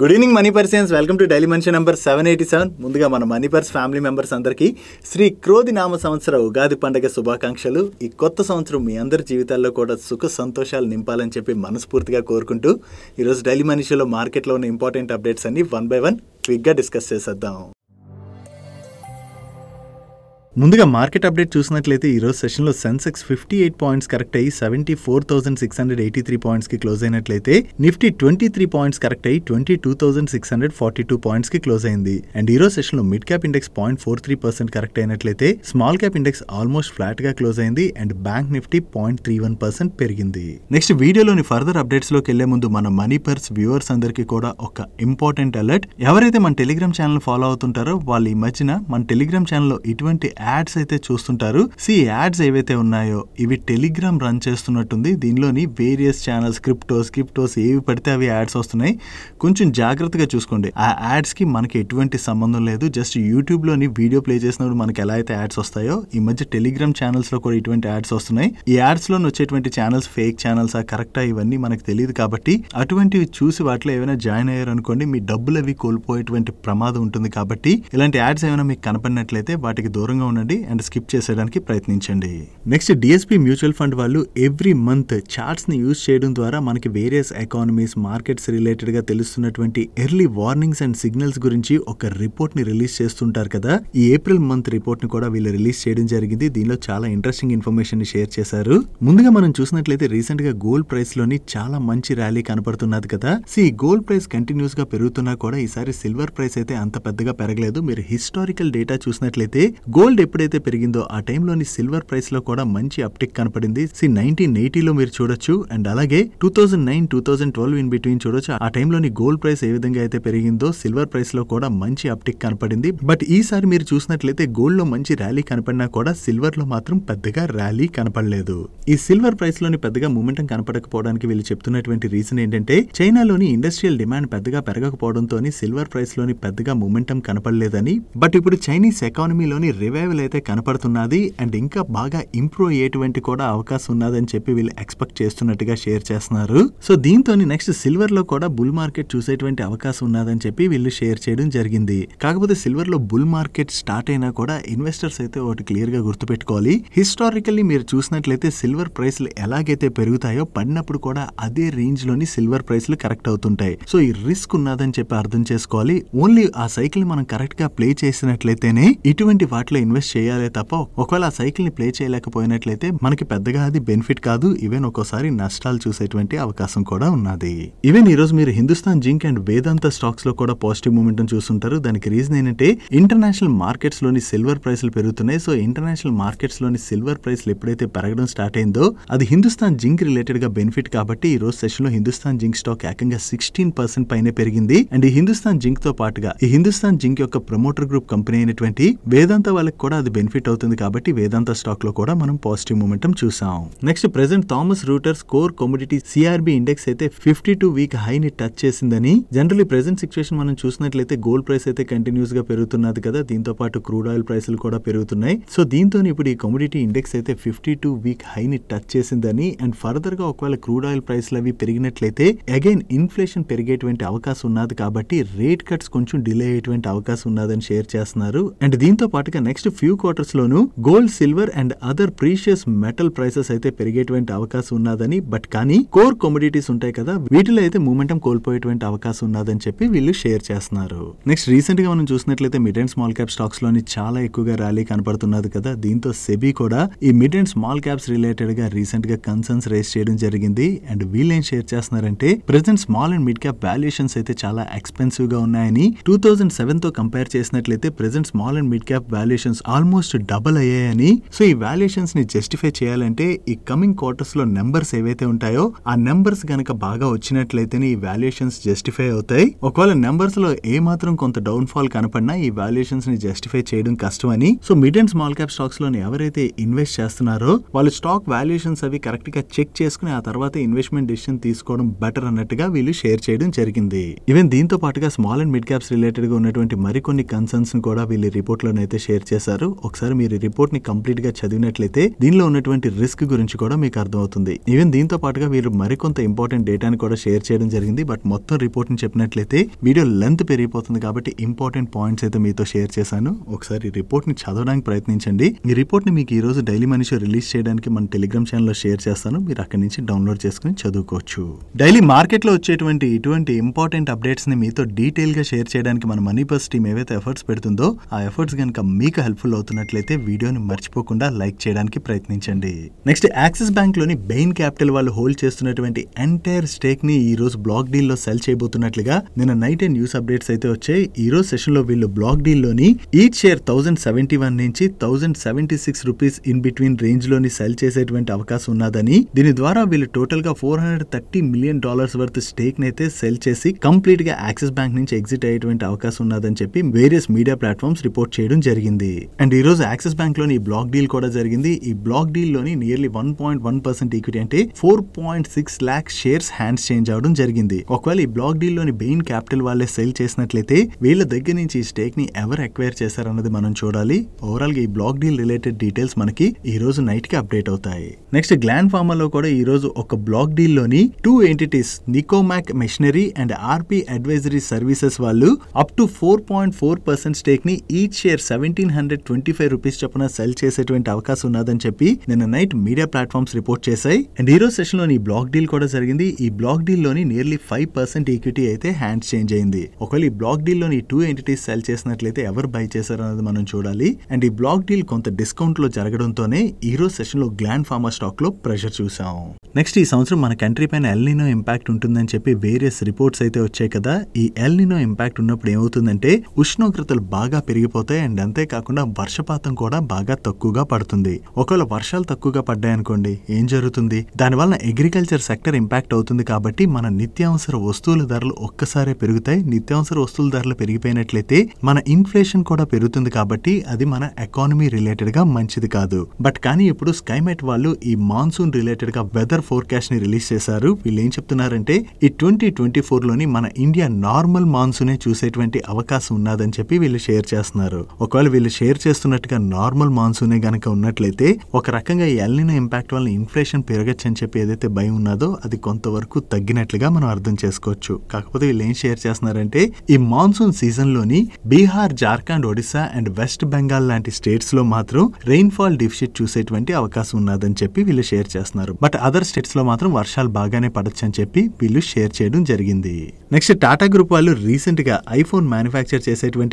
good evening money persons welcome to daily మనిషి number seven eighty seven ముందుగా మన money purse family members అందరికీ శ్రీ క్రోధి నామ సంవత్సర ఉగాది పండుగ శుభాకాంక్షలు ఈ కొత్త సంవత్సరం మీ అందరి జీవితాల్లో కూడా సుఖ సంతోషాలు నింపాలని చెప్పి మనస్ఫూర్తిగా కోరుకుంటూ ఈరోజు డైలీ మనిషిలో మార్కెట్లో ఉన్న ఇంపార్టెంట్ అప్డేట్స్ అన్ని వన్ బై వన్ క్విక్గా డిస్కస్ చేసేద్దాం ముందుగా మార్కెట్ అప్డేట్ చూసినట్లయితే ఈరోజు సెషన్లో Sensex fifty eight points correct అయ్యి seventy four thousand six hundred eighty three పాయింట్స్కి క్లోజ్ అయినట్లయితే Nifty twenty three points correct అయ్యి twenty two thousand six hundred forty two పాయింట్స్కి క్లోజ్ అయింది అండ్ ఈరోజు సెషన్లో mid cap index point four three percent correct అయినట్లయితే small cap index almost ఫ్లాట్గా close అయింది and bank Nifty point three one percent పెరిగింది next వీడియోలోని ఫర్దర్ అప్డేట్స్లోకి వెళ్లే ముందు మన మనీ పర్స్ వ్యూవర్స్ అందరికీ కూడా ఒక ఇంపార్టెంట్ అలర్ట్ ఎవరైతే మన టెలిగ్రామ్ ఛానల్ ఫాలో అవుతుంటారో వాళ్ళు ఈ మధ్యన మన టెలిగ్రామ్ ఛానల్లో ఇటువంటి యాడ్స్ అయితే చూస్తుంటారు సి యాడ్స్ ఏవైతే ఉన్నాయో ఇవి టెలిగ్రామ్ రన్ చేస్తున్నట్టుంది దీనిలోని వేరియస్ ఛానల్స్ క్రిప్టోస్ క్రిప్టోస్ ఏవి పడితే అవి యాడ్స్ వస్తున్నాయి కొంచెం జాగ్రత్తగా చూసుకోండి ఆ యాడ్స్ కి మనకి ఎటువంటి సంబంధం లేదు జస్ట్ యూట్యూబ్ లోని వీడియో ప్లే చేసినప్పుడు మనకి ఎలా అయితే యాడ్స్ వస్తాయో ఈ మధ్య టెలిగ్రామ్ ఛానల్స్ లో కూడా ఇటువంటి యాడ్స్ వస్తున్నాయి ఈ యాడ్స్ లో వచ్చేటువంటి ఛానల్స్ ఫేక్ ఛానల్స్ ఆ కరెక్టా ఇవన్నీ మనకు తెలియదు కాబట్టి అటువంటివి చూసి వాటిలో ఏమైనా జాయిన్ అయ్యారు అనుకోండి మీ డబ్బులు అవి కోల్పోయేటువంటి ప్రమాదం ఉంటుంది కాబట్టి ఇలాంటి యాడ్స్ ఏమైనా మీకు కనపడినట్లయితే వాటికి దూరంగా ఉండండి అండ్ స్కిప్ చేసేయడానికి ప్రయత్నించండి నెక్స్ట్ డిఎస్పీ మ్యూచువల్ ఫండ్ వాళ్ళు ఎవ్రీ మంత్ చార్ట్స్ ని యూజ్ చేయడం ద్వారా మనకి వేరియస్ ఎకానమీస్ మార్కెట్స్ రిలేటెడ్ గా తెలుస్తున్నటువంటి ఎర్లీ వార్నింగ్స్ అండ్ సిగ్నల్స్ గురించి ఒక రిపోర్ట్ ని రిలీజ్ చేస్తుంటారు కదా ఈ ఏప్రిల్ మంత్ రిపోర్ట్ ని కూడా వీళ్ళు రిలీజ్ చేయడం జరిగింది దీనిలో చాలా ఇంట్రెస్టింగ్ ని షేర్ చేశారు ముందుగా మనం చూసినట్లయితే రీసెంట్ గా గోల్డ్ ప్రైస్ లోని చాలా మంచి ర్యాలీ కనపడుతున్నది కదా సి గోల్డ్ ప్రైస్ కంటిన్యూస్ గా పెరుగుతున్నా కూడా ఈసారి సిల్వర్ ప్రైస్ అయితే అంత పెద్దగా పెరగలేదు మీరు హిస్టారికల్ డేటా చూసినట్లయితే గోల్డ్ ఎప్పుడైతే పెరిగిందో ఆ టైంలోని సిల్వర్ ప్రైస్ లో కూడా మంచి అప్టిక్ కనపడింది సి నైన్టీన్ ఎయిటీలో మీరు చూడొచ్చు అండ్ అలాగే two thousand nine two thousand twelve in between చూడొచ్చు ఆ టైంలోని గోల్డ్ ప్రైస్ ఏ విధంగా అయితే పెరిగిందో సిల్వర్ ప్రైస్ లో కూడా మంచి అప్టిక్ కనపడింది బట్ ఈసారి మీరు చూసినట్లయితే గోల్డ్ లో మంచి ర్యాలీ కనపడినా కూడా సిల్వర్ లో మాత్రం పెద్దగా ర్యాలీ కనపడలేదు ఈ సిల్వర్ ప్రైస్ లోని పెద్దగా మూమెంటం కనపడకపోవడానికి వీళ్ళు చెప్తున్నటువంటి రీజన్ ఏంటంటే చైనాలోని ఇండస్ట్రియల్ డిమాండ్ పెద్దగా పెరగకపోవడంతో సిల్వర్ ప్రైస్ లోని పెద్దగా మూమెంటం కనపడలేదని బట్ ఇప్పుడు చైనీస్ ఎకానమీలోని రివైవ్ లెవెల్ అయితే కనపడుతున్నది అండ్ ఇంకా బాగా ఇంప్రూవ్ అయ్యేటువంటి కూడా అవకాశం ఉన్నదని చెప్పి వీళ్ళు ఎక్స్పెక్ట్ చేస్తున్నట్టుగా షేర్ చేస్తున్నారు సో దీంతో నెక్స్ట్ సిల్వర్ లో కూడా బుల్ మార్కెట్ చూసేటువంటి అవకాశం ఉన్నదని చెప్పి వీళ్ళు షేర్ చేయడం జరిగింది కాకపోతే సిల్వర్ లో బుల్ మార్కెట్ స్టార్ట్ అయినా కూడా ఇన్వెస్టర్స్ అయితే ఒకటి క్లియర్ గా గుర్తుపెట్టుకోవాలి హిస్టారికల్లీ మీరు చూసినట్లయితే సిల్వర్ ప్రైస్లు ఎలాగైతే పెరుగుతాయో పడినప్పుడు కూడా అదే రేంజ్ లోని సిల్వర్ ప్రైస్లు కరెక్ట్ అవుతుంటాయి సో ఈ రిస్క్ ఉన్నదని చెప్పి అర్థం చేసుకోవాలి ఓన్లీ ఆ సైకిల్ మనం కరెక్ట్ గా ప్లే చేసినట్లయితేనే ఇటువంటి వాటిలో ఇన్వెస్ట్ ఎంకరేజ్ చేయాలే తప్ప ఒకవేళ ఆ సైకిల్ని ప్లే చేయలేకపోయినట్లయితే మనకి పెద్దగా అది బెనిఫిట్ కాదు ఈవెన్ ఒక్కోసారి నష్టాలు చూసేటువంటి అవకాశం కూడా ఉన్నది ఈవెన్ రోజు మీరు Hindustan zinc and Vedanta stocks లో కూడా పాజిటివ్ మూమెంట్ చూస్తుంటారు దానికి రీజన్ ఏంటంటే ఇంటర్నేషనల్ మార్కెట్స్ లోని సిల్వర్ ప్రైస్లు పెరుగుతున్నాయి సో ఇంటర్నేషనల్ మార్కెట్స్ లోని సిల్వర్ ప్రైస్లు ఎప్పుడైతే పెరగడం స్టార్ట్ అయిందో అది హిందుస్థాన్ జింక్ రిలేటెడ్ గా బెనిఫిట్ కాబట్టి ఈ రోజు సెషన్లో హిందుస్థాన్ జింక్ స్టాక్ ఏకంగా సిక్స్టీన్ పర్సెంట్ పైన పెరిగింది అండ్ ఈ హిందుస్థాన్ జింక్ తో పాటుగా ఈ హిందుస్థాన్ జింక్ యొక్క ప్రమోటర్ గ్రూప్ కంపెనీ అయినటువంటి వేదాంత వాళ్ళకి కూడా కూడా అది బెనిఫిట్ అవుతుంది కాబట్టి వేదాంత స్టాక్ లో కూడా మనం పాజిటివ్ మూమెంటం చూసాం next present Thomas Reuters core commodity CRB index అయితే ఫిఫ్టీ టూ వీక్ హై ని టచ్ చేసిందని జనరల్లీ ప్రెసెంట్ సిచ్యువేషన్ మనం చూసినట్లయితే గోల్డ్ ప్రైస్ అయితే కంటిన్యూస్ గా పెరుగుతున్నది కదా దీంతో పాటు క్రూడ్ ఆయిల్ ప్రైసులు కూడా పెరుగుతున్నాయి సో దీంతో ఇప్పుడు ఈ కమోడిటీ ఇండెక్స్ అయితే ఫిఫ్టీ టూ వీక్ హై ని టచ్ చేసిందని అండ్ ఫర్దర్ గా ఒకవేళ క్రూడ్ ఆయిల్ ప్రైస్లు అవి పెరిగినట్లయితే అగైన్ ఇన్ఫ్లేషన్ పెరిగేటువంటి అవకాశం ఉన్నది కాబట్టి రేట్ కట్స్ కొంచెం డిలే అయ్యేటువంటి అవకాశం ఉన్నదని షేర్ చేస్తున్నారు అండ్ దీంతో పాటుగా నెక్స్ట్ ఫ్యూ క్వార్టర్స్లోనూ gold silver and other precious metal prices అయితే పెరిగేటువంటి అవకాశం ఉన్నదని బట్ కానీ కోర్ కమోడిటీస్ ఉంటాయి కదా వీటిలో అయితే మూమెంటం కోల్పోయేటువంటి అవకాశం ఉన్నదని చెప్పి వీళ్ళు షేర్ చేస్తున్నారు నెక్స్ట్ రీసెంట్ గా మనం చూసినట్లయితే mid and small cap stocks లోని చాలా ఎక్కువగా ర్యాలీ కనపడుతున్నది కదా దీంతో సెబీ కూడా ఈ mid and small caps related గా రీసెంట్ గా కన్సర్న్స్ రేస్ చేయడం జరిగింది అండ్ వీళ్ళేం షేర్ చేస్తున్నారంటే present small and mid cap valuations అయితే చాలా ఎక్స్పెన్సివ్ గా ఉన్నాయని టూ థౌసండ్ సెవెన్ తో కంపేర్ చేసినట్లయితే present small and mid cap valuations almost double అయ్యాయని సో ఈ వాల్యుయేషన్స్ ని జస్టిఫై చేయాలంటే ఈ కమింగ్ క్వార్టర్స్ లో నెంబర్స్ ఏవైతే ఉంటాయో ఆ నెంబర్స్ గనక బాగా వచ్చినట్లయితేనే ఈ వాల్యుయేషన్స్ జస్టిఫై అవుతాయి ఒకవేళ నెంబర్స్ లో ఏ మాత్రం కొంత డౌన్ ఫాల్ కనపడినా ఈ వాల్యుయేషన్స్ ని జస్టిఫై చేయడం కష్టమని so mid and small cap stocks లోని ఎవరైతే ఇన్వెస్ట్ చేస్తున్నారో వాళ్ళు స్టాక్ వాల్యుయేషన్స్ అవి కరెక్ట్ గా చెక్ చేసుకుని ఆ తర్వాత ఇన్వెస్ట్మెంట్ డిసిషన్ తీసుకోవడం బెటర్ అన్నట్టుగా వీళ్ళు షేర్ చేయడం జరిగింది ఈవెన్ దీంతో పాటుగా small and mid caps related గా ఉన్నటువంటి మరికొన్ని కన్సర్న్స్ కూడా వీళ్ళు రిపోర్ట్ లోనైతే షేర్ చేశారు ఇచ్చారు ఒకసారి మీరు రిపోర్ట్ ని కంప్లీట్ గా చదివినట్లయితే దీనిలో ఉన్నటువంటి రిస్క్ గురించి కూడా మీకు అర్థమవుతుంది ఈవెన్ దీంతో పాటుగా మీరు మరికొంత ఇంపార్టెంట్ డేటాని కూడా షేర్ చేయడం జరిగింది బట్ మొత్తం రిపోర్ట్ ని చెప్పినట్లయితే వీడియో లెంత్ పెరిగిపోతుంది కాబట్టి ఇంపార్టెంట్ పాయింట్స్ అయితే మీతో షేర్ చేశాను ఒకసారి రిపోర్ట్ ని చదవడానికి ప్రయత్నించండి ఈ రిపోర్ట్ ని మీకు ఈ రోజు డైలీ మనిషి రిలీజ్ చేయడానికి మన టెలిగ్రామ్ లో షేర్ చేస్తాను మీరు అక్కడి నుంచి డౌన్లోడ్ చేసుకుని చదువుకోవచ్చు డైలీ మార్కెట్లో వచ్చేటువంటి ఇటువంటి ఇంపార్టెంట్ అప్డేట్స్ ని మీతో డీటెయిల్ గా షేర్ చేయడానికి మన మనీ పర్స్ టీమ్ ఏవైతే ఎఫర్ట్స్ పెడుతుందో ఆ ఎఫర్ట్స్ కనుక మీకు హెల్ప్ హెల్ప్ఫుల్ అవుతున్నట్లయితే వీడియోని మర్చిపోకుండా లైక్ చేయడానికి ప్రయత్నించండి నెక్స్ట్ యాక్సిస్ బ్యాంక్లోని బెయిన్ క్యాపిటల్ వాళ్ళు హోల్డ్ చేస్తున్నటువంటి ఎంటైర్ స్టేక్ని ఈ రోజు బ్లాక్ లో సెల్ చేయబోతున్నట్లుగా నిన్న నైట్ న్యూస్ అప్డేట్స్ అయితే వచ్చాయి ఈ రోజు సెషన్లో వీళ్ళు బ్లాక్ లోని each share thousand seventy one నుంచి thousand seventy six rupees in between రేంజ్లోని సెల్ చేసేటువంటి అవకాశం ఉన్నదని దీని ద్వారా వీళ్ళు టోటల్గా four hundred thirty million dollars worth స్టేక్ని అయితే సెల్ చేసి కంప్లీట్గా యాక్సిస్ బ్యాంక్ నుంచి ఎగ్జిట్ అయ్యేటువంటి అవకాశం ఉన్నదని చెప్పి వేరియస్ మీడియా ప్లాట్ఫామ్స్ రిపోర్ట్ చేయడం జరిగింది అండ్ ఈరోజు యాక్సిస్ బ్యాంక్లోని ఈ బ్లాక్ డీల్ కూడా జరిగింది ఈ బ్లాక్ లోని nearly one point one percent equity అంటే four point six lakh shares hands change అవడం జరిగింది ఒకవేళ ఈ బ్లాక్ లోని బెయిన్ క్యాపిటల్ వాళ్ళే సెల్ చేసినట్లయితే వీళ్ళ దగ్గర నుంచి ఈ స్టేక్ ని ఎవరు అక్వైర్ చేశారన్నది మనం చూడాలి ఓవరాల్ గా ఈ బ్లాక్ డీల్ రిలేటెడ్ డీటెయిల్స్ మనకి ఈ రోజు నైట్ కి అప్డేట్ అవుతాయి నెక్స్ట్ గ్లాండ్ ఫార్మర్ లో కూడా ఈ రోజు ఒక బ్లాక్ డీల్ లోని two entities Nicomac machinery and RP advisory services వాళ్ళు up to four point four percent stake ని each share seventeen hundred twenty five rupees చొప్పున సెల్ చేసేటువంటి అవకాశం ఉన్నదని చెప్పి నిన్న నైట్ మీడియా ప్లాట్ఫామ్స్ రిపోర్ట్ చేశాయి అండ్ ఈ రోజు సెషన్ లోని బ్లాక్ డీల్ కూడా జరిగింది ఈ బ్లాక్ డీల్ లోని నియర్లీ ఫైవ్ పర్సెంట్ ఈక్విటీ అయితే హ్యాండ్స్ చేంజ్ అయింది ఒకవేళ ఈ బ్లాక్ డీల్ లోని టూ ఎంటిటీస్ సెల్ చేసినట్లయితే ఎవరు బై చేశారు అన్నది మనం చూడాలి అండ్ ఈ బ్లాక్ డీల్ కొంత డిస్కౌంట్ లో జరగడంతోనే ఈ రోజు సెషన్ లో గ్లాండ్ ఫార్మా స్టాక్ లో ప్రెషర్ చూసాం నెక్స్ట్ ఈ సంవత్సరం మన కంట్రీ పైన ఎల్నినో ఇంపాక్ట్ ఉంటుందని చెప్పి వేరియస్ రిపోర్ట్స్ అయితే వచ్చాయి కదా ఈ ఎల్నినో ఇంపాక్ట్ ఉన్నప్పుడు ఏమవుతుందంటే ఉష్ణోగ్రతలు బాగా పెరిగిపోతాయి అండ్ అంతేకాకుండా వర్షపాతం కూడా బాగా తక్కువగా పడుతుంది ఒకవేళ వర్షాలు తక్కువగా పడ్డాయనుకోండి ఏం జరుగుతుంది దానివల్ల అగ్రికల్చర్ సెక్టర్ ఇంపాక్ట్ అవుతుంది కాబట్టి మన నిత్యావసర వస్తువుల ధరలు ఒక్కసారే పెరుగుతాయి నిత్యావసర వస్తువుల ధరలు పెరిగిపోయినట్లయితే మన ఇన్ఫ్లేషన్ కూడా పెరుగుతుంది కాబట్టి అది మన ఎకానమీ రిలేటెడ్ గా మంచిది కాదు బట్ కానీ ఇప్పుడు స్కైమెట్ వాళ్ళు ఈ మాన్సూన్ రిలేటెడ్ గా వెదర్ సమ్మర్ ఫోర్కాస్ట్ని రిలీజ్ చేశారు వీళ్ళు ఏం చెప్తున్నారంటే ఈ ట్వంటీ ట్వంటీ ఫోర్లోని మన ఇండియా నార్మల్ మాన్సూనే చూసేటువంటి అవకాశం ఉన్నదని చెప్పి వీళ్ళు షేర్ చేస్తున్నారు ఒకవేళ వీళ్ళు షేర్ చేస్తున్నట్టుగా నార్మల్ మాన్సూనే గనక ఉన్నట్లయితే ఒక రకంగా ఎల్లిన ఇంపాక్ట్ వల్ల ఇన్ఫ్లేషన్ పెరగచ్చు అని చెప్పి ఏదైతే భయం ఉన్నదో అది కొంతవరకు తగ్గినట్లుగా మనం అర్థం చేసుకోవచ్చు కాకపోతే వీళ్ళు ఏం షేర్ చేస్తున్నారంటే ఈ మాన్సూన్ సీజన్లోని బీహార్ జార్ఖండ్ ఒడిశా అండ్ వెస్ట్ బెంగాల్ లాంటి స్టేట్స్లో మాత్రం రెయిన్ఫాల్ డిఫిషిట్ చూసేటువంటి అవకాశం ఉన్నదని చెప్పి వీళ్ళు షేర్ చేస్తున్నారు బట్ అదర్ స్టేట్స్లో మాత్రం వర్షాలు బాగానే పడచ్చు అని చెప్పి వీళ్ళు షేర్ చేయడం జరిగింది నెక్స్ట్ టాటా గ్రూప్ వాళ్ళు రీసెంట్గా ఐఫోన్ మ్యానుఫ్యాక్చర్ చేసేటువంటి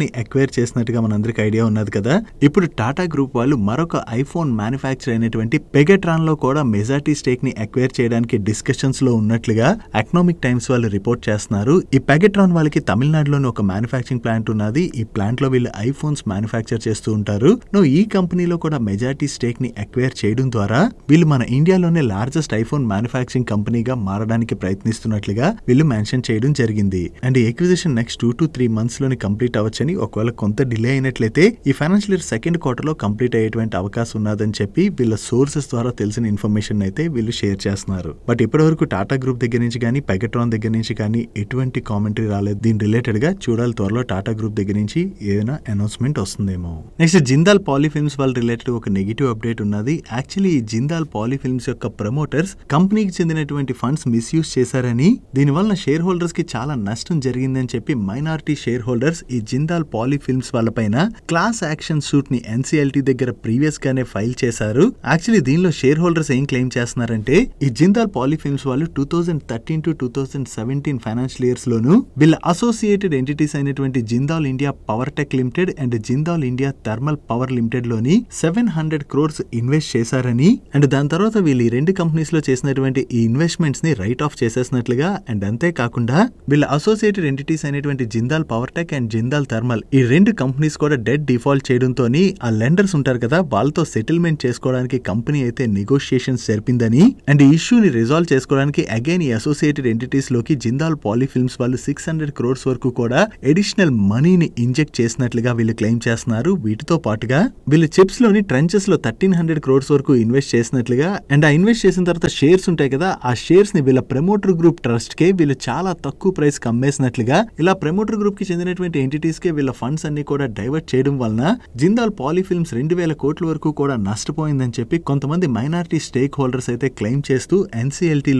ని అక్వైర్ చేసినట్టుగా మనందరికీ ఐడియా ఉన్నది కదా ఇప్పుడు టాటా గ్రూప్ వాళ్ళు మరొక ఐఫోన్ మ్యానుఫ్యాక్చర్ అయినటువంటి పెగట్రాన్లో కూడా మెజార్టీ స్టేక్ని అక్వైర్ చేయడానికి డిస్కషన్స్లో ఉన్నట్లుగా ఎకనామిక్ టైమ్స్ వాళ్ళు రిపోర్ట్ చేస్తున్నారు ఈ పెగట్రాన్ వాళ్ళకి తమిళనాడులోని ఒక మ్యానుఫ్యాక్చరింగ్ ప్లాంట్ ఉన్నది ఈ ప్లాంట్లో వీళ్ళు ఐఫోన్స్ మ్యానుఫ్యాక్చర్ చేస్తూ ఉంటారు నువ్వు ఈ కంపెనీలో కూడా మెజార్టీ స్టేక్ని అక్వైర్ చేయడం ద్వారా వీళ్ళు మన ఇండియాలోనే లార్జెస్ట్ ఐఫోన్ మ్యానుఫ్యాక్చరింగ్ కంపెనీగా మారడానికి ప్రయత్నిస్తున్నట్లుగా వీళ్ళు మెన్షన్ చేయడం జరిగింది and acquisition next two to three months లోనే కంప్లీట్ అవ్వచ్చని ఒకవేళ కొంత డిలే అయినట్లయితే ఈ ఫైనాన్షియల్ ఇయర్ సెకండ్ క్వార్టర్ లో కంప్లీట్ అయ్యేటువంటి అవకాశం ఉన్నదని చెప్పి వీళ్ళ సోర్సెస్ ద్వారా తెలిసిన ఇన్ఫర్మేషన్ అయితే వీళ్ళు షేర్ చేస్తున్నారు బట్ ఇప్పటి వరకు టాటా గ్రూప్ దగ్గర నుంచి కానీ పెగట్రాన్ దగ్గర నుంచి కానీ ఎటువంటి కామెంటరీ రాలేదు దీని రిలేటెడ్ గా చూడాలి త్వరలో టాటా గ్రూప్ దగ్గర నుంచి ఏదైనా అనౌన్స్మెంట్ వస్తుందేమో నెక్స్ట్ జిందాల్ పాలిఫిల్మ్స్ వాళ్ళ రిలేటెడ్ ఒక నెగిటివ్ అప్డేట్ ఉన్నది యాక్చువల్లీ జిందాల్ పాలిఫిల్మ్స్ యొక్క ప్రమోటర్స్ కంపెనీకి చెందినటువంటి ఫండ్స్ మిస్యూజ్ చేశారని దీనివల్ల షేర్ హోల్డర్స్ కి చాలా నష్టం జరిగిందని చెప్పి మైనారిటీ షేర్ హోల్డర్స్ ఈ జిందాల్ పాలీ ఫిల్మ్స్ వాళ్ళపైన క్లాస్ యాక్షన్ సూట్ ని ఎన్సీఎల్టీ దగ్గర ప్రీవియస్ గానే ఫైల్ చేశారు యాక్చువల్లీ దీనిలో షేర్ హోల్డర్స్ ఏం క్లెయిమ్ చేస్తున్నారంటే ఈ జిందాల్ పాలీ ఫిల్మ్స్ వాళ్ళు two thousand thirteen to two thousand seventeen financial years లోను వీళ్ళ అసోసియేటెడ్ ఎంటిటీస్ అయినటువంటి Jindal India power tech limited and Jindal India thermal power limited లోని సెవెన్ హండ్రెడ్ క్రోర్స్ ఇన్వెస్ట్ చేశారని అండ్ దాని తర్వాత వీళ్ళు ఈ రెండు కంపెనీస్ కంపెనీస్లో చేసినటువంటి ఈ ఇన్వెస్ట్మెంట్స్ని రైట్ ఆఫ్ చేసేసినట్లుగా అండ్ అంతేకాకుండా వీళ్ళ అసోసియేటెడ్ ఎంటిటీస్ అనేటువంటి Jindal power tech and Jindal thermal ఈ రెండు కంపెనీస్ కూడా డెడ్ డిఫాల్ట్ చేయడంతో ఆ లెండర్స్ ఉంటారు కదా వాళ్ళతో సెటిల్మెంట్ చేసుకోవడానికి కంపెనీ అయితే నెగోషియేషన్స్ జరిపిందని అండ్ ఈ ఇష్యూని రిజాల్వ్ చేసుకోవడానికి అగైన్ ఈ అసోసియేటెడ్ ఎంటిటీస్ లోకి జిందాల్ పాలీ ఫిల్మ్స్ వాళ్ళు సిక్స్ హండ్రెడ్ క్రోర్స్ వరకు కూడా అడిషనల్ మనీని ఇంజెక్ట్ చేసినట్లుగా వీళ్ళు క్లెయిమ్ చేస్తున్నారు వీటితో పాటుగా వీళ్ళు చిప్స్ లోని ట్రెంచెస్ లో థర్టీన్ హండ్రెడ్ క్రోర్స్ వరకు ఇన్వెస్ట్ చేసినట్లుగా అండ్ ఆ ఇన్వెస్ట్ ఇన్వెస్ట్ చేసిన తర్వాత షేర్స్ ఉంటాయి కదా ఆ షేర్స్ ని వీళ్ళ ప్రమోటర్ గ్రూప్ ట్రస్ట్ కే వీళ్ళు చాలా తక్కువ ప్రైస్ కి అమ్మేసినట్లుగా ఇలా ప్రమోటర్ గ్రూప్ కి చెందినటువంటి ఎంటిటీస్ కే వీళ్ళ ఫండ్స్ అన్ని కూడా డైవర్ట్ చేయడం వలన జిందాల్ పాలీ ఫిల్మ్స్ రెండు వేల కోట్ల వరకు కూడా నష్టపోయిందని చెప్పి కొంతమంది మైనారిటీ స్టేక్ హోల్డర్స్ అయితే క్లెయిమ్ చేస్తూ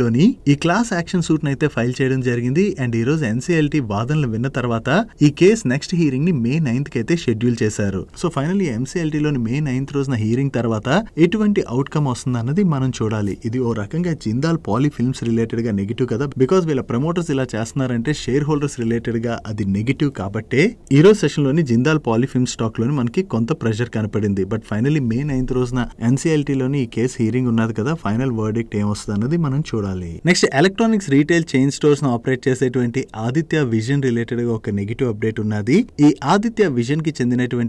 లోని ఈ క్లాస్ యాక్షన్ సూట్ అయితే ఫైల్ చేయడం జరిగింది అండ్ ఈ రోజు ఎన్సీఎల్టీ వాదనలు విన్న తర్వాత ఈ కేసు నెక్స్ట్ హీరింగ్ ని మే నైన్త్ కి అయితే షెడ్యూల్ చేశారు సో ఫైనల్ ఫైనల్లీ లోని మే నైన్త్ రోజున హీరింగ్ తర్వాత ఎటువంటి అవుట్కమ్ వస్తుంది అన్నది మనం చూడాలి ఉండాలి ఇది ఓ రకంగా జిందాల్ పాలీ ఫిల్మ్స్ గా నెగిటివ్ కదా బికాస్ వీళ్ళ ప్రమోటర్స్ ఇలా చేస్తున్నారంటే షేర్ హోల్డర్స్ గా అది నెగిటివ్ కాబట్టే ఈ రోజు లోని జిందాల్ పాలీ ఫిల్మ్ స్టాక్ లోని మనకి కొంత ప్రెషర్ కనపడింది బట్ ఫైనలీ మే నైన్త్ రోజున లోని ఈ కేసు హియరింగ్ ఉన్నది కదా ఫైనల్ వర్డిక్ట్ ఏమొస్తుంది అన్నది మనం చూడాలి next electronics retail chain stores operate చేసేటువంటి ఆదిత్య విజన్ రిలేటెడ్ గా ఒక నెగిటివ్ అప్డేట్ ఉన్నది ఈ ఆదిత్య విజన్ కి చెందినటువంటి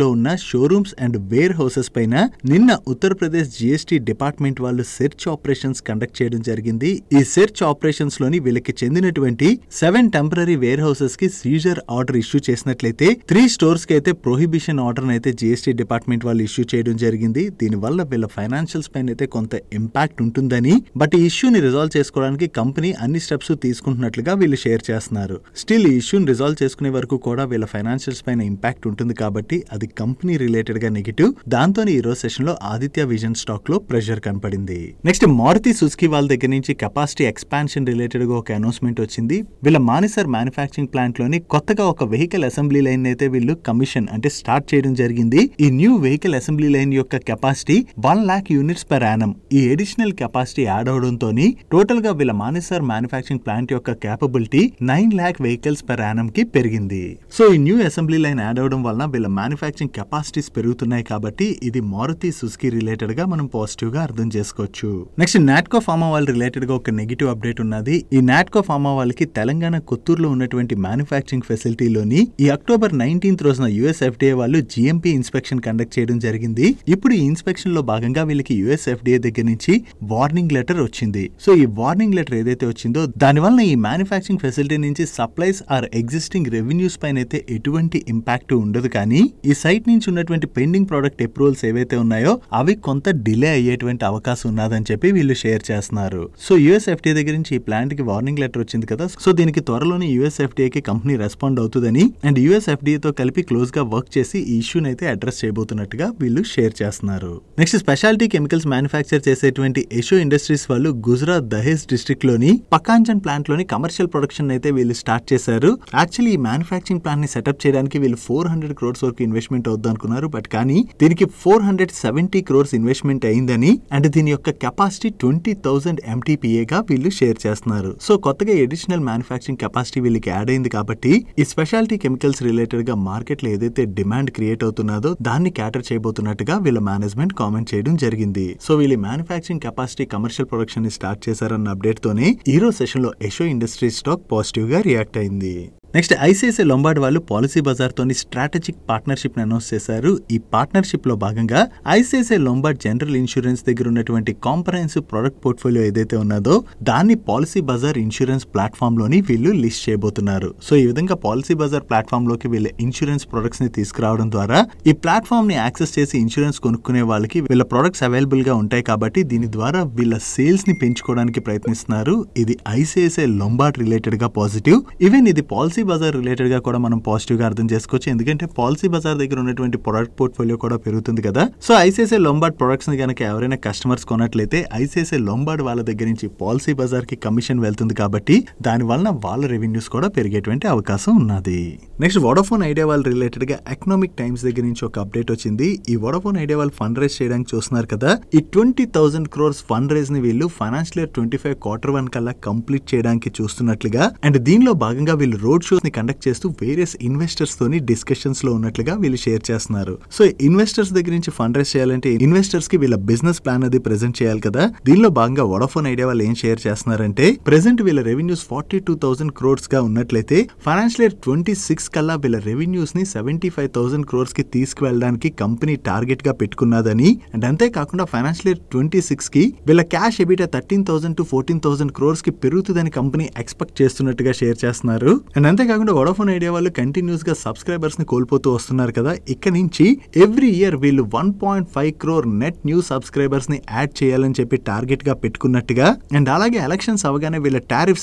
లో ఉన్న షోరూమ్స్ అండ్ వేర్ హౌసెస్ పైన నిన్న ఉత్తరప్రదేశ్ జిఎస్టి డిపార్ట్మెంట్ డిపార్ట్మెంట్ వాళ్ళు సెర్చ్ ఆపరేషన్స్ కండక్ట్ చేయడం జరిగింది ఈ సెర్చ్ ఆపరేషన్స్ లోని వీళ్ళకి చెందినటువంటి సెవెన్ టెంపరీ వేర్ హౌసెస్ కి సీజర్ ఆర్డర్ ఇష్యూ చేసినట్లయితే త్రీ స్టోర్స్ కి అయితే ప్రొహిబిషన్ ఆర్డర్ అయితే జిఎస్టీ డిపార్ట్మెంట్ వాళ్ళు ఇష్యూ చేయడం జరిగింది దీని వల్ల వీళ్ళ ఫైనాన్షియల్స్ పైన అయితే కొంత ఇంపాక్ట్ ఉంటుందని బట్ ఈ ఇష్యూని రిజాల్వ్ చేసుకోవడానికి కంపెనీ అన్ని స్టెప్స్ తీసుకుంటున్నట్లుగా వీళ్ళు షేర్ చేస్తున్నారు స్టిల్ ఈ ఇష్యూని రిజాల్వ్ చేసుకునే వరకు కూడా వీళ్ళ ఫైనాన్షియల్స్ పైన ఇంపాక్ట్ ఉంటుంది కాబట్టి అది కంపెనీ రిలేటెడ్ గా నెగిటివ్ దాంతో ఈ రోజు సెషన్ లో ఆదిత్య విజన్ స్టాక్ లో ప్రెషర్ కనపడింది పడింది నెక్స్ట్ మారుతి సుజుకి వాళ్ళ దగ్గర నుంచి కెపాసిటీ ఎక్స్పాన్షన్ రిలేటెడ్ గా ఒక అనౌన్స్మెంట్ వచ్చింది వీళ్ళ మానిసర్ మ్యానుఫ్యాక్చరింగ్ ప్లాంట్ లోని కొత్తగా ఒక వెహికల్ అసెంబ్లీ లైన్ అయితే వీళ్ళు కమిషన్ అంటే స్టార్ట్ చేయడం జరిగింది ఈ న్యూ వెహికల్ అసెంబ్లీ లైన్ యొక్క capacity one lakh units per annum ఈ అడిషనల్ కెపాసిటీ యాడ్ అవడంతో టోటల్ గా వీళ్ళ మానిసర్ మ్యానుఫ్యాక్చరింగ్ ప్లాంట్ యొక్క capability nine lakh vehicles per annum కి పెరిగింది సో ఈ న్యూ అసెంబ్లీ లైన్ యాడ్ అవడం వలన వీళ్ళ మ్యానుఫ్యాక్చరింగ్ కెపాసిటీస్ పెరుగుతున్నాయి కాబట్టి ఇది మారుతి సుస్కి రిలేటెడ్ గా మనం పాజిటివ్ గా అర్థం చేసుకోవచ్చు నెక్స్ట్ నాట్కో ఫార్మా వాళ్ళు రిలేటెడ్ గా ఒక నెగిటివ్ అప్డేట్ ఉన్నది ఈ నాట్కో ఫార్మా వాళ్ళకి తెలంగాణ కొత్తూరులో ఉన్నటువంటి మ్యానుఫ్యాక్చరింగ్ ఫెసిలిటీలోని ఈ అక్టోబర్ నైన్టీన్త్ రోజున యుఎస్ ఎఫ్డీఏ వాళ్ళు జిఎంపీ ఇన్స్పెక్షన్ కండక్ట్ చేయడం జరిగింది ఇప్పుడు ఈ ఇన్స్పెక్షన్ లో భాగంగా వీళ్ళకి యుఎస్ ఎఫ్డీఏ దగ్గర నుంచి వార్నింగ్ లెటర్ వచ్చింది సో ఈ వార్నింగ్ లెటర్ ఏదైతే వచ్చిందో వలన ఈ మ్యానుఫ్యాక్చరింగ్ ఫెసిలిటీ నుంచి సప్లైస్ ఆర్ ఎగ్జిస్టింగ్ రెవెన్యూస్ పైన అయితే ఎటువంటి ఇంపాక్ట్ ఉండదు కానీ ఈ సైట్ నుంచి ఉన్నటువంటి పెండింగ్ ప్రోడక్ట్ అప్రూవల్స్ ఏవైతే ఉన్నాయో అవి కొంత డిలే అయ్యేటువంటి అవకాశం అవకాశం ఉన్నదని చెప్పి వీళ్ళు షేర్ చేస్తున్నారు సో యూఎస్ దగ్గర నుంచి ఈ ప్లాంట్ కి వార్నింగ్ లెటర్ వచ్చింది కదా సో దీనికి త్వరలోనే యూఎస్ కి కంపెనీ రెస్పాండ్ అవుతుందని అండ్ యూఎస్ తో కలిపి క్లోజ్ గా వర్క్ చేసి ఈ ఇష్యూని అయితే అడ్రస్ చేయబోతున్నట్టుగా వీళ్ళు షేర్ చేస్తున్నారు నెక్స్ట్ స్పెషాలిటీ కెమికల్స్ మ్యానుఫ్యాక్చర్ చేసేటువంటి ఎషో ఇండస్ట్రీస్ వాళ్ళు గుజరాత్ దహేజ్ డిస్ట్రిక్ట్ లోని పకాంజన్ ప్లాంట్ లోని కమర్షియల్ ప్రొడక్షన్ అయితే వీళ్ళు స్టార్ట్ చేశారు యాక్చువల్లీ ఈ మ్యానుఫ్యాక్చరింగ్ ప్లాంట్ ని సెటప్ చేయడానికి వీళ్ళు ఫోర్ హండ్రెడ్ క్రోర్స్ వరకు ఇన్వెస్ట్మెంట్ అవుద్దాం అనుకున్నారు బట్ కానీ దీనికి four hundred seventy crores investment అయిందని అండ్ దీని యొక్క కెపాసిటీ ట్వంటీ థౌజండ్ ఎంటీపీఏగా వీళ్ళు షేర్ చేస్తున్నారు సో కొత్తగా ఎడిషనల్ మ్యానుఫ్యాక్చరింగ్ కెపాసిటీ వీళ్ళకి యాడ్ అయింది కాబట్టి ఈ స్పెషాలిటీ కెమికల్స్ రిలేటెడ్ గా మార్కెట్ లో ఏదైతే డిమాండ్ క్రియేట్ అవుతున్నదో దాన్ని క్యాటర్ చేయబోతున్నట్టుగా వీళ్ళ మేనేజ్మెంట్ కామెంట్ చేయడం జరిగింది సో వీళ్ళ మ్యానుఫాక్చరింగ్ కెపాసిటీ కమర్షియల్ ప్రొడక్షన్ ని స్టార్ట్ చేశారన్న అప్డేట్ తోనే ఈ సెషన్ లో యశో ఇండస్ట్రీ స్టాక్ పాజిటివ్ గా రియాక్ట్ అయింది నెక్స్ట్ ఐసిఐసిఐ లొంబార్డ్ వాళ్ళు పాలసీ బజార్తోని స్ట్రాటజిక్ పార్ట్నర్షిప్ని అనౌన్స్ చేశారు ఈ పార్ట్నర్షిప్లో భాగంగా ఐసిఐసిఐ లొంబార్డ్ జనరల్ ఇన్సూరెన్స్ దగ్గర ఉన్నటువంటి కాంప్రహెన్సివ్ ప్రొడక్ట్ పోర్ట్ఫోలియో ఏదైతే ఉన్నదో దాన్ని పాలసీ బజార్ ఇన్సూరెన్స్ ప్లాట్ఫామ్లోని వీళ్ళు లిస్ట్ చేయబోతున్నారు సో ఈ విధంగా పాలసీ బజార్ ప్లాట్ఫామ్లోకి వీళ్ళ ఇన్సూరెన్స్ ప్రొడక్ట్స్ని తీసుకురావడం ద్వారా ఈ ప్లాట్ఫామ్ని యాక్సెస్ చేసి ఇన్సూరెన్స్ కొనుక్కునే వాళ్ళకి వీళ్ళ ప్రొడక్ట్స్ అవైలబుల్గా ఉంటాయి కాబట్టి దీని ద్వారా వీళ్ళ సేల్స్ని పెంచుకోవడానికి ప్రయత్నిస్తున్నారు ఇది ఐసిఐసిఐ లొంబార్డ్ రిలేటెడ్గా పాజిటివ్ ఈవెన్ ఇది పాలసీ బజార్ రిలేటెడ్గా కూడా మనం పాజిటివ్గా అర్థం చేసుకోవచ్చు ఎందుకంటే పాలసీ బజార్ దగ్గర ఉన్నటువంటి ప్రొడక్ట్ పోర్ట్ఫోలియో కూడా పెరుగుతుంది కదా సో ఐసీఐసీ లొంబార్డ్ ని కనుక ఎవరైనా కస్టమర్స్ కొనట్లయితే ఐసీఐసీ లొంబార్డ్ వాళ్ళ దగ్గర నుంచి పాలసీ కి కమిషన్ వెళ్తుంది కాబట్టి దాని వలన వాళ్ళ రెవెన్యూస్ కూడా పెరిగేటువంటి అవకాశం ఉన్నది నెక్స్ట్ వడోఫోన్ ఐడియా వాళ్ళు గా ఎకనామిక్ టైమ్స్ దగ్గర నుంచి ఒక అప్డేట్ వచ్చింది ఈ వడోఫోన్ ఐడియా వాళ్ళు ఫండ్ రైజ్ చేయడానికి చూస్తున్నారు కదా ఈ twenty thousand crores fund raise ని వీళ్ళు financial year twenty five quarter one కల్లా కంప్లీట్ చేయడానికి చూస్తున్నట్లుగా అండ్ దీనిలో భాగంగా వీళ్ళు రోడ్ మ్యూజిక్ షోస్ని కండక్ట్ చేస్తూ వేరియస్ డిస్కషన్స్ లో ఉన్నట్లుగా వీళ్ళు షేర్ చేస్తున్నారు సో ఇన్వెస్టర్స్ దగ్గర నుంచి ఫండ్ రైజ్ చేయాలంటే ఇన్వెస్టర్స్ కి వీళ్ళ బిజినెస్ ప్లాన్ అది ప్రెజెంట్ చేయాలి కదా దీనిలో భాగంగా వడఫోన్ ఐడియా వాళ్ళు ఏం షేర్ చేస్తున్నారంటే ప్రెజెంట్ వీళ్ళ revenues forty two thousand crores గా ఉన్నట్లయితే ఫైనాన్షియల్ ఇయర్ ట్వంటీ సిక్స్ కల్లా వీళ్ళ రెవెన్యూస్ ని సెవెంటీ ఫైవ్ థౌసండ్ క్రోర్స్ కి తీసుకువెళ్ళడానికి కంపెనీ టార్గెట్ గా పెట్టుకున్నదని అండ్ అంతేకాకుండా ఫైనాన్షియల్ ఇయర్ ట్వంటీ సిక్స్ కి వీళ్ళ cash EBITA thirteen thousand to fourteen thousand crores కి పెరుగుతుందని కంపెనీ ఎక్స్పెక్ట్ చేస్తున్నట్టుగా షేర్ చేస్తున్నారు అండ్ అంతేకాకుండా వడాఫోన్ ఐడియా వాళ్ళు కంటిన్యూస్గా సబ్స్క్రైబర్స్ని కోల్పోతూ వస్తున్నారు కదా ఇక్కడ నుంచి ఎవ్రీ ఇయర్ వీళ్ళు one point five crore net new సబ్స్క్రైబర్స్ని యాడ్ చేయాలని చెప్పి టార్గెట్గా పెట్టుకున్నట్టుగా అండ్ అలాగే ఎలక్షన్స్ అవగానే వీళ్ళ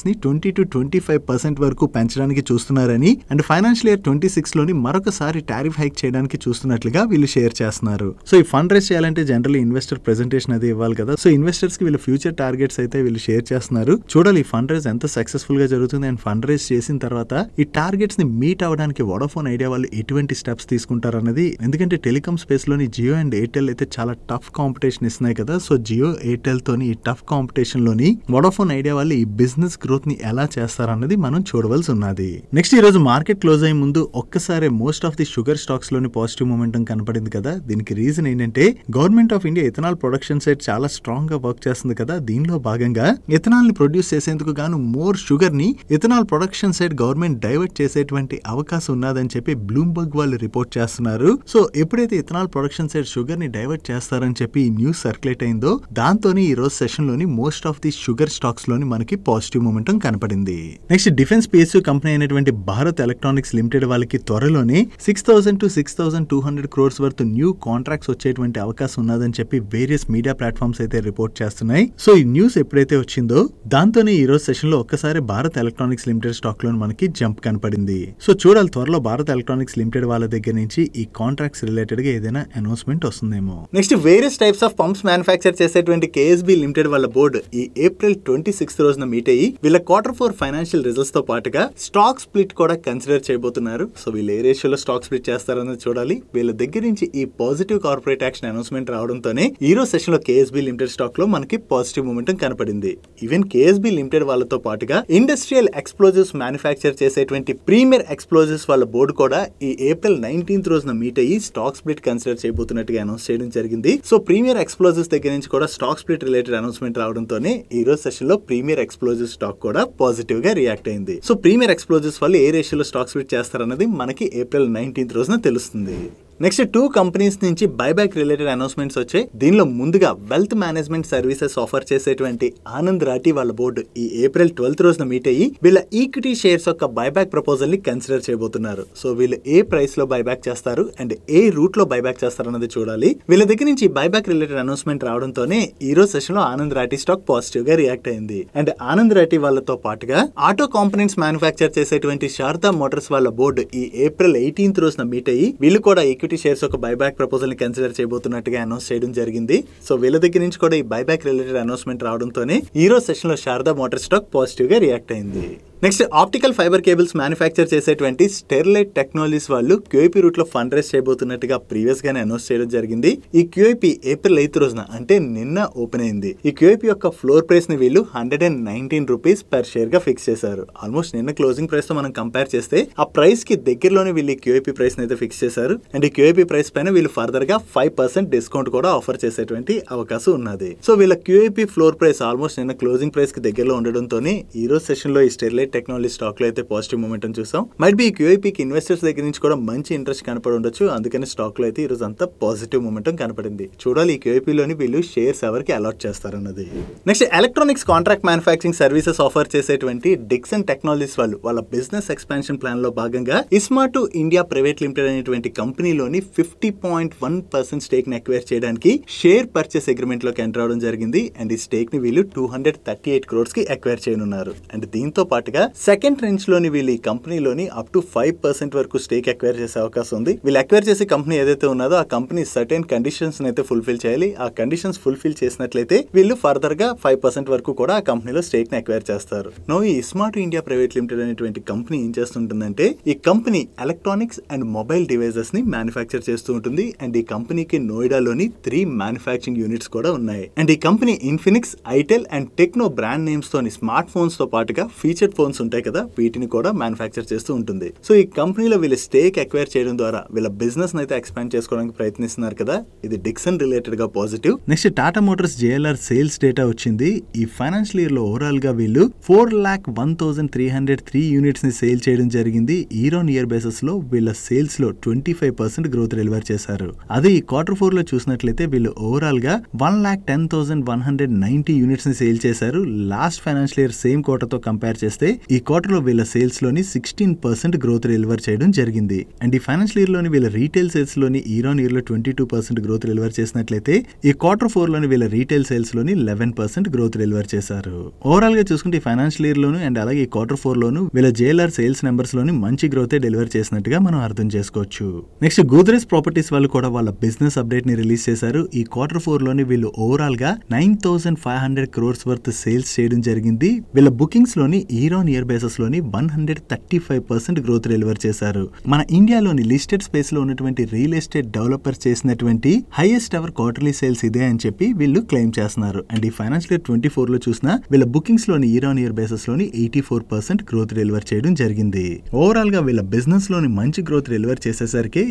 ని twenty to twenty five percent వరకు పెంచడానికి చూస్తున్నారని అండ్ ఫైనాన్షియల్ ఇయర్ ట్వంటీ సిక్స్లోని మరొకసారి టారిఫ్ హైక్ చేయడానికి చూస్తున్నట్లుగా వీళ్ళు షేర్ చేస్తున్నారు సో ఈ ఫండ్ రైజ్ చేయాలంటే జనరల్ ఇన్వెస్టర్ ప్రెజెంటేషన్ అది ఇవ్వాలి కదా సో ఇన్వెస్టర్స్కి వీళ్ళ ఫ్యూచర్ టార్గెట్స్ అయితే వీళ్ళు షేర్ చేస్తున్నారు చూడాలి ఈ ఫండ్ రైజ్ ఎంత సక్సెస్ఫుల్గా జరుగుతుంది అండ్ ఫండ్ రైజ్ చేసిన తర్వాత ఈ టార్గెట్స్ ని మీట్ అవ్వడానికి వోడాఫోన్ ఐడియా వాళ్ళు ఎటువంటి స్టెప్స్ తీసుకుంటారు అనేది ఎందుకంటే టెలికామ్ స్పేస్ లోని జియో అండ్ ఎయిర్టెల్ అయితే చాలా టఫ్ కాంపిటీషన్ ఇస్తున్నాయి కదా సో జియో ఎయిర్టెల్ తోని ఈ టఫ్ కాంపిటీషన్ లోని వోడాఫోన్ ఐడియా వాళ్ళు ఈ బిజినెస్ గ్రోత్ ని ఎలా చేస్తారన్నది మనం చూడవలసి ఉన్నది నెక్స్ట్ ఈ రోజు మార్కెట్ క్లోజ్ అయ్యే ముందు ఒక్కసారి most of the sugar stocks లోని పాజిటివ్ మూమెంటం కనపడింది కదా దీనికి రీజన్ ఏంటంటే government of India ethanol production side చాలా స్ట్రాంగ్ గా వర్క్ చేస్తుంది కదా దీనిలో భాగంగా ఇథనాల్ ని ప్రొడ్యూస్ చేసేందుకు గాను మోర్ షుగర్ ని ఇథనాల్ ప్రొడక్షన్ సైడ్ గవర్నమెంట్ ఇథనాల్ని డైవర్ట్ చేసేటువంటి అవకాశం ఉన్నదని చెప్పి బ్లూంబర్గ్ వాళ్ళు రిపోర్ట్ చేస్తున్నారు సో ఎప్పుడైతే ఇథనాల్ ప్రొడక్షన్ సైడ్ షుగర్ ని డైవర్ట్ చేస్తారని చెప్పి ఈ న్యూస్ సర్క్యులేట్ అయిందో దాంతోనే ఈ రోజు సెషన్ లోని most of the sugar stocks లోని మనకి పాజిటివ్ మూమెంటం కనపడింది నెక్స్ట్ డిఫెన్స్ పిఎస్యు కంపెనీ అయినటువంటి భారత్ ఎలక్ట్రానిక్స్ లిమిటెడ్ వాళ్ళకి త్వరలోనే six thousand to six thousand two hundred crores వరకు న్యూ కాంట్రాక్ట్స్ వచ్చేటువంటి అవకాశం ఉన్నదని చెప్పి వేరియస్ మీడియా ప్లాట్ఫామ్స్ అయితే రిపోర్ట్ చేస్తున్నాయి సో ఈ న్యూస్ ఎప్పుడైతే వచ్చిందో దాంతోనే ఈ రోజు సెషన్ లో ఒక్కసారి భారత్ ఎలక్ట్రానిక్స్ లిమిటెడ్ స్టాక్ లో మనకి జంప్ కనపడింది సో చూడాలి త్వరలో భారత్ ఎలక్ట్రానిక్స్ లిమిటెడ్ వాళ్ళ దగ్గర నుంచి ఈ కాంట్రాక్ట్స్ రిలేటెడ్ గా ఏదైనా అనౌన్స్మెంట్ వస్తుందేమో next various types of pumps manufacture చేసేటువంటి కేఎస్బి లిమిటెడ్ వాళ్ళ బోర్డు ఈ ఏప్రిల్ ట్వంటీ సిక్స్త్ రోజున మీట్ అయ్యి వీళ్ళ క్వార్టర్ ఫోర్ ఫైనాన్షియల్ రిజల్ట్స్ తో పాటుగా స్టాక్ స్ప్లిట్ కూడా కన్సిడర్ చేయబోతున్నారు సో వీళ్ళు ఏ రేషియోలో స్టాక్ స్ప్లిట్ చేస్తారన్నది చూడాలి వీళ్ళ దగ్గర నుంచి ఈ పాజిటివ్ కార్పొరేట్ యాక్షన్ అనౌన్స్మెంట్ రావడంతోనే ఈ రోజు సెషన్ లో కేఎస్బి లిమిటెడ్ స్టాక్ లో మనకి పాజిటివ్ మూమెంట్ కనపడింది ఈవెన్ కేఎస్బి లిమిటెడ్ వాళ్ళతో పాటుగా ఇండస్ట్రియల్ ఎక్స్ప్లోజివ్స్ మ్యానుఫ్యాక్చర్ చేసే చేసేటువంటి ప్రీమియర్ ఎక్స్ప్లోజర్స్ వాళ్ళ బోర్డు కూడా ఈ ఏప్రిల్ నైన్టీన్త్ రోజున మీట్ అయ్యి స్టాక్ స్ప్లిట్ కన్సిడర్ చేయబోతున్నట్టుగా అనౌన్స్ చేయడం జరిగింది సో ప్రీమియర్ ఎక్స్ప్లోజర్స్ దగ్గర నుంచి కూడా స్టాక్ స్ప్లిట్ రిలేటెడ్ అనౌన్స్మెంట్ రావడంతోనే ఈ రోజు సెషన్ లో ప్రీమియర్ ఎక్స్ప్లోజర్ స్టాక్ కూడా పాజిటివ్ గా రియాక్ట్ అయింది సో ప్రీమియర్ ఎక్స్ప్లోజర్స్ వాళ్ళు ఏ రేషియోలో స్టాక్ స్ప్లిట్ చేస్తారన్నది మనకి ఏప్రిల్ నైన్టీన్త్ రోజున తెలుస్తుంది నెక్స్ట్ టూ కంపెనీస్ నుంచి బైబ్యాక్ రిలేటెడ్ అనౌన్స్మెంట్స్ వచ్చాయి దీనిలో ముందుగా వెల్త్ మేనేజ్మెంట్ సర్వీసెస్ ఆఫర్ చేసేటువంటి ఆనంద్ రాటి వాళ్ళ బోర్డు ఈ ఏప్రిల్ ట్వెల్త్ రోజున మీట్ అయ్యి వీళ్ళ ఈక్విటీ షేర్స్ యొక్క బైబ్యాక్ ప్రపోజల్ ని కన్సిడర్ చేయబోతున్నారు సో వీళ్ళు ఏ ప్రైస్ లో బైబ్యాక్ చేస్తారు అండ్ ఏ రూట్ లో బైబ్యాక్ చేస్తారు అన్నది చూడాలి వీళ్ళ దగ్గర నుంచి బైబ్యాక్ రిలేటెడ్ అనౌన్స్మెంట్ రావడంతోనే ఈ రోజు సెషన్ లో ఆనంద్ రాటి స్టాక్ పాజిటివ్ గా రియాక్ట్ అయింది అండ్ ఆనంద్ రాటి వాళ్ళతో పాటుగా ఆటో కాంపనెంట్స్ మ్యానుఫ్యాక్చర్ చేసేటువంటి శారదా మోటార్స్ వాళ్ళ బోర్డు ఈ ఏప్రిల్ ఎయిటీన్త్ రోజున మీట్ అయ్యి వీళ్ళు కూడా ఈక్విటీ షేర్స్ ఒక బైబ్యాక్ ప్రపోజల్ని కన్సిడర్ చేయబోతున్నట్టుగా అనౌన్స్ చేయడం జరిగింది సో వీళ్ళ దగ్గర నుంచి కూడా ఈ బైబ్యాక్ రిలేటెడ్ అనౌన్స్మెంట్ రావడంతోనే ఈ రోజు సెషన్లో శారదా మోటార్ స్టాక్ పాజిటివ్గా రియాక్ట్ అయింది next optical fibre cables manufacture చేసేటువంటి స్టెర్లైట్ టెక్నాలజీస్ వాళ్ళు క్యూఐపీ లో ఫండ్ రేస్ చేయబోతున్నట్టుగా ప్రీవియస్ గా అనౌన్స్ చేయడం జరిగింది ఈ క్యూఐపీ ఏప్రిల్ ఎయిత్ రోజున అంటే నిన్న ఓపెన్ అయింది ఈ క్యూఐపీ యొక్క ఫ్లోర్ ప్రైస్ ని వీళ్ళు hundred and nineteen rupees per share గా ఫిక్స్ చేశారు ఆల్మోస్ట్ నిన్న క్లోజింగ్ ప్రైస్ తో మనం కంపేర్ చేస్తే ఆ ప్రైస్ కి దగ్గరలోనే వీళ్ళు క్యూఐపీ ప్రైస్ అయితే ఫిక్స్ చేశారు అండ్ ఈ క్యూఐపీ ప్రైస్ పైన వీళ్ళు ఫర్దర్ గా ఫైవ్ పర్సెంట్ డిస్కౌంట్ కూడా ఆఫర్ చేసేటువంటి అవకాశం ఉన్నది సో వీళ్ళ క్యూఐపీ ఫ్లోర్ ప్రైస్ ఆల్మోస్ట్ నిన్న క్లోజింగ్ ప్రైస్ కి దగ్గరలో ఉండడంతో ఈ రోజు సెషన్ లో ఈ స్టెర్లైట్ టెక్నాలజీ స్టాక్లో అయితే పాజిటివ్ మూమెంట్ చూసాం మైట్ బి క్యూఐపీకి ఇన్వెస్టర్స్ దగ్గర నుంచి కూడా మంచి ఇంట్రెస్ట్ కనపడి ఉండొచ్చు అందుకని స్టాక్లో అయితే ఈరోజు అంతా పాజిటివ్ మూమెంట్ కనపడింది చూడాలి ఈ క్యూఐపీలోని వీళ్ళు షేర్స్ ఎవరికి అలాట్ చేస్తారన్నది next electronics contract manufacturing services offer చేసేటువంటి డిక్సన్ టెక్నాలజీస్ వాళ్ళు వాళ్ళ బిజినెస్ ఎక్స్పాన్షన్ ప్లాన్ లో భాగంగా Ismartu India private limited అనేటువంటి కంపెనీలోని fifty point one percent stake ని అక్వైర్ చేయడానికి షేర్ పర్చేస్ అగ్రిమెంట్ లోకి ఎంటర్ అవడం జరిగింది అండ్ ఈ స్టేక్ ని వీళ్ళు two hundred thirty eight crores కి అక్వైర్ చేయనున్నారు అండ్ దీంతో పాటు పాటుగా సెకండ్ రేంజ్ లోని వీళ్ళు ఈ కంపెనీలోని అప్ టు ఫైవ్ పర్సెంట్ వరకు స్టేక్ అక్వైర్ చేసే అవకాశం ఉంది వీళ్ళు అక్వైర్ చేసే కంపెనీ ఏదైతే ఉన్నదో ఆ కంపెనీ సర్టెన్ కండిషన్స్ అయితే ఫుల్ఫిల్ చేయాలి ఆ కండిషన్స్ ఫుల్ఫిల్ చేసినట్లయితే వీళ్ళు ఫర్దర్ గా ఫైవ్ పర్సెంట్ వరకు కూడా ఆ కంపెనీలో స్టేక్ ని అక్వైర్ చేస్తారు నో ఈ స్మార్ట్ ఇండియా ప్రైవేట్ లిమిటెడ్ అనేటువంటి కంపెనీ ఏం చేస్తుంటుందంటే ఈ company electronics and mobile devices ని మ్యానుఫ్యాక్చర్ చేస్తూ ఉంటుంది అండ్ ఈ కంపెనీకి నోయిడాలోని త్రీ మ్యానుఫ్యాక్చరింగ్ యూనిట్స్ కూడా ఉన్నాయి అండ్ ఈ company Infinix itel and Tecno brand names తోని స్మార్ట్ ఫోన్స్ తో పాటుగా ఫీచర్ ఫోన్స్ ఉంటాయి కదా వీటిని కూడా మ్యానుఫ్యాక్చర్ చేస్తూ ఉంటుంది సో ఈ కంపెనీలో వీళ్ళ స్టేక్ అక్వైర్ చేయడం ద్వారా వీళ్ళ బిజినెస్ అయితే ఎక్స్పాండ్ చేసుకోవడానికి ప్రయత్నిస్తున్నారు కదా ఇది డిక్సన్ రిలేటెడ్ గా positive next Tata Motors JLR sales data వచ్చింది ఈ ఫైనాన్షియల్ ఇయర్ లో ఓవరాల్ గా వీళ్ళు four lakh one thousand three hundred three units ని సేల్ చేయడం జరిగింది ఇయర్ ఆన్ ఇయర్ బేసిస్ లో వీళ్ళ సేల్స్ లో twenty five percent growth deliver చేశారు అది ఈ క్వార్టర్ ఫోర్ లో చూసినట్లయితే వీళ్ళు ఓవరాల్ గా one lakh ten thousand one hundred ninety units ని సేల్ చేశారు లాస్ట్ ఫైనాన్షియల్ ఇయర్ సేమ్ కోటతో కంపేర్ చేస్తే ఈ క్వార్టర్లో వీళ్ళ సేల్స్లోని సిక్స్టీన్ పర్సెంట్ గ్రోత్ డెలివర్ చేయడం జరిగింది అండ్ ఈ ఫైనాన్షియల్ ఇయర్లోని వీళ్ళ రీటైల్ సేల్స్లోని ఇయర్ ఆన్ ఇయర్లో twenty two percent growth deliver చేసినట్లయితే ఈ క్వార్టర్ ఫోర్లోని వీళ్ళ రీటైల్ సేల్స్లోని లెవెన్ పర్సెంట్ గ్రోత్ డెలివర్ చేశారు ఓవరాల్గా చూసుకుంటే ఈ ఫైనాన్షియల్ ఇయర్లోను అండ్ అలాగే ఈ క్వార్టర్ ఫోర్లోను వీళ్ళ జేఎల్ఆర్ సేల్స్ నెంబర్స్లోని మంచి గ్రోతే డెలివర్ చేసినట్టుగా మనం అర్థం చేసుకోవచ్చు నెక్స్ట్ గోద్రేజ్ ప్రాపర్టీస్ వాళ్ళు కూడా వాళ్ళ బిజినెస్ అప్డేట్ ని రిలీజ్ చేశారు ఈ క్వార్టర్ ఫోర్ లోని వీళ్ళు ఓవరాల్ గా nine thousand five hundred crores worth sales చేయడం జరిగింది వీళ్ళ బుకింగ్స్ లోని ఇయర్ ఆన్ ఇయర్ లోని one hundred thirty five percent growth deliver చేశారు మన ఇండియాలోని లిస్టెడ్ స్పేస్ లో ఉన్నటువంటి రియల్ ఎస్టేట్ డెవలపర్ చేసినటువంటి హైయెస్ట్ అవర్ క్వార్టర్లీ సేల్స్ ఇదే అని చెప్పి వీళ్ళు క్లెయిమ్ చేస్తున్నారు అండ్ ఈ ఫైనాన్షియల్ ఇయర్ ట్వంటీ లో చూసిన వీళ్ళ లోని ఇయర్ ఆన్ ఇయర్ లోని eighty four percent growth deliver చేయడం జరిగింది ఓవరాల్ గా వీళ్ళ బిజినెస్ లోని మంచి గ్రోత్ డెలివర్ చేసేసరికి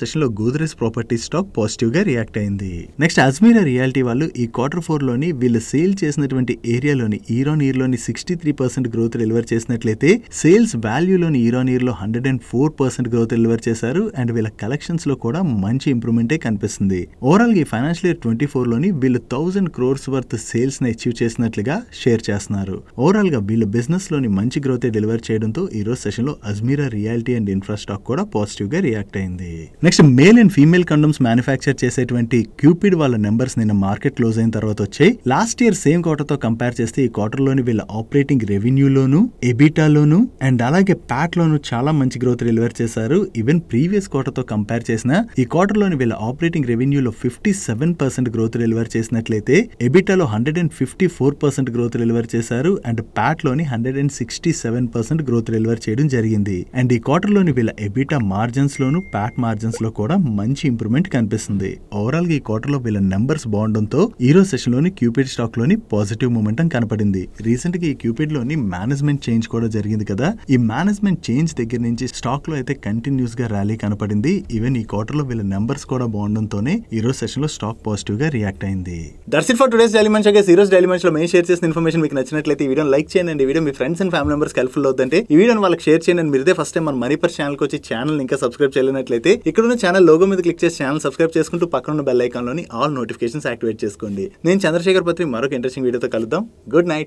సెషన్ లో గోద్రేజ్ ప్రాపర్టీ స్టాక్ పాజిటివ్ గా రియాక్ట్ అయింది నెక్స్ట్ అజ్మీరా రియాలిటీ వాళ్ళు ఈ క్వార్టర్ ఫోర్ లోని వీళ్ళు సేల్ చేసినటువంటి ఏరియాలోని year on sixty three percent growth deliver deliver చేసినట్లయితే సేల్స్ వాల్యూలోని ఇయర్ ఆన్ ఇయర్లో hundred and four percent growth deliver చేశారు అండ్ వీళ్ళ కలెక్షన్స్ లో కూడా మంచి ఇంప్రూవ్మెంటే కనిపిస్తుంది ఓవరాల్ ఈ ఫైనాన్షియల్ ఇయర్ ట్వంటీ ఫోర్ లోని వీళ్ళు థౌసండ్ క్రోర్స్ వర్త్ సేల్స్ ని అచీవ్ చేసినట్లుగా షేర్ చేస్తున్నారు ఓవరాల్ గా వీళ్ళ లోని మంచి గ్రోతే డెలివర్ చేయడంతో ఈ రోజు సెషన్లో అజ్మీరా రియాలిటీ అండ్ ఇన్ఫ్రాస్ట్రాక్ కూడా పాజిటివ్ గా రియాక్ట్ అయింది next male and female condoms manufacture చేసేటువంటి క్యూపిడ్ వాళ్ళ నెంబర్స్ నిన్న మార్కెట్ క్లోజ్ అయిన తర్వాత వచ్చాయి లాస్ట్ ఇయర్ సేమ్ క్వార్టర్తో కంపేర్ చేస్తే ఈ లోని వీళ్ళ ఆపరేటింగ్ రెవెన్యూలోను ఎబిటాలోను అండ్ అలాగే ప్యాట్ లోను చాలా మంచి గ్రోత్ డెలివర్ చేశారు ఈవెన్ ప్రీవియస్ క్వార్టర్తో కంపేర్ చేసిన ఈ క్వార్టర్లోని వీళ్ళ ఆపరేటింగ్ రెవెన్యూలో fifty seven percent growth deliver చేసినట్లయితే ఎబిటాలో hundred and fifty four percent growth deliver చేశారు అండ్ లోని hundred and sixty seven percent growth deliver చేయడం జరిగింది అండ్ ఈ క్వార్టర్లోని వీళ్ళ ఎబిటా లోను ప్యాట్ లో కూడా మంచి ఇంప్రూవ్మెంట్ కనిపిస్తుంది గా ఈ క్వార్టర్లో వీళ్ళ నెంబర్స్ బాగుండడంతో ఈరోజు సెషన్లోని క్యూపిడ్ లోని పాజిటివ్ మూమెంటం కనపడింది గా ఈ లోని మేనేజ్మెంట్ మేనేజ్మెంట్ చేంజ్ కూడా జరిగింది కదా ఈ మేనేజ్మెంట్ చేంజ్ దగ్గర నుంచి స్టాక్ లో అయితే కంటిన్యూస్ గా ర్యాలీ కనపడింది ఈవెన్ ఈ క్వార్టర్ లో వీళ్ళ నెంబర్స్ కూడా బాగుండటంతోనే ఈ రోజు సెషన్ లో స్టాక్ పాజిటివ్ గా రియాక్ట్ అయింది దర్శన్ ఫర్ టుడేస్ డైలీ మంచి ఈ రోజు డైలీ మంచి లో మేము షేర్ చేసిన ఇన్ఫర్మేషన్ మీకు నచ్చినట్లయితే ఈ వీడియో లైక్ చేయండి వీడియో మీ friends and family members helpful అవుతుంటే ఈ వీడియోని వాళ్ళకి షేర్ చేయండి మీరే ఫస్ట్ టైం మన మణిపర్ ఛానల్ కి వచ్చి ఛానల్ ఇంకా సబ్స్క్రైబ్ చేయలేనట్లయితే ఇక్కడ ఉన్న ఛానల్ లోగో మీద క్లిక్ చేసి ఛానల్ సబ్స్క్రైబ్ చేసుకుంటూ పక్కన ఉన్న బెల్ ఐకాన్ లోని ఆల్ నోటిఫికేషన్స్ యాక్టివేట్ చేసుకోండి నేను చంద్రశేఖర్ పత్రి మరొక ఇంట్రెస్టింగ్ వీడియోతో కలుద్దాం గుడ్ నైట్